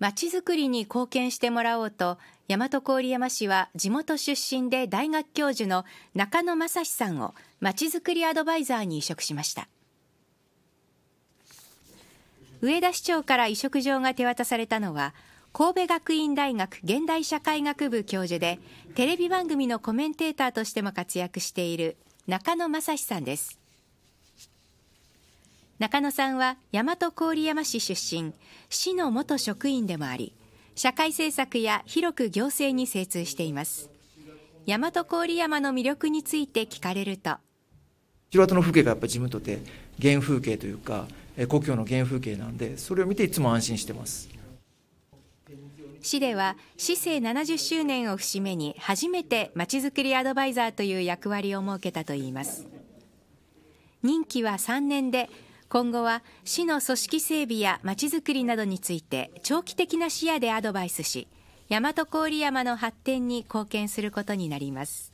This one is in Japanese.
まちづくりに貢献してもらおうと大和郡山市は地元出身で大学教授の中野正史さんをまちづくりアドバイザーに移植しました上田市長から移植状が手渡されたのは神戸学院大学現代社会学部教授でテレビ番組のコメンテーターとしても活躍している中野正史さんです中野さんは大和郡山市出身市の元職員でもあり社会政策や広く行政に精通しています大和郡山の魅力について聞かれると城跡の風景がやっぱり自分にとって原風景というか故郷の原風景なんでそれを見ていつも安心してます市では市政70周年を節目に初めてまちづくりアドバイザーという役割を設けたといいます任期は3年で今後は市の組織整備やまちづくりなどについて長期的な視野でアドバイスし大和郡山の発展に貢献することになります